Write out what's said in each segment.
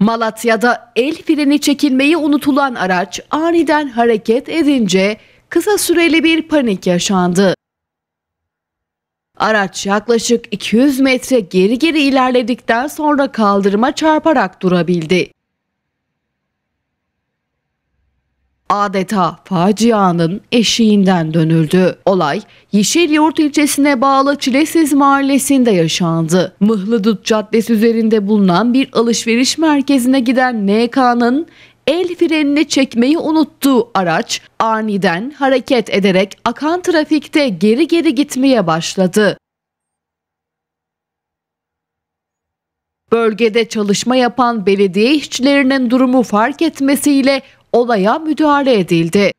Malatya'da el freni çekilmeyi unutulan araç aniden hareket edince kısa süreli bir panik yaşandı. Araç yaklaşık 200 metre geri geri ilerledikten sonra kaldırıma çarparak durabildi. adeta facianın eşiğinden dönüldü. Olay Yeşilyurt ilçesine bağlı Çilesiz mahallesinde yaşandı. Mıhlıdut Caddesi üzerinde bulunan bir alışveriş merkezine giden NK'nın el frenini çekmeyi unuttuğu araç aniden hareket ederek akan trafikte geri geri gitmeye başladı. Bölgede çalışma yapan belediye işçilerinin durumu fark etmesiyle olaya müdahale edildi.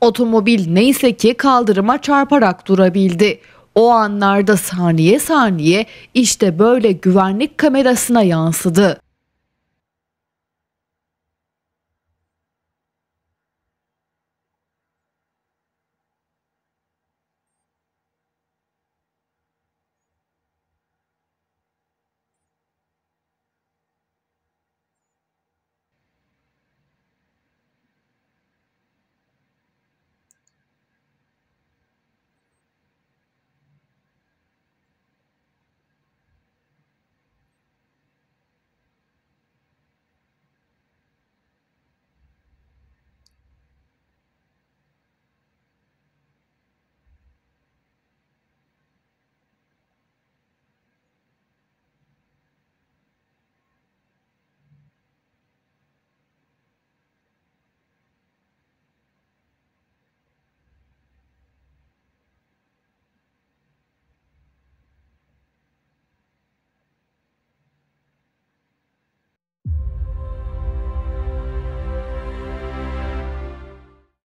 Otomobil neyse ki kaldırıma çarparak durabildi. O anlarda saniye saniye işte böyle güvenlik kamerasına yansıdı.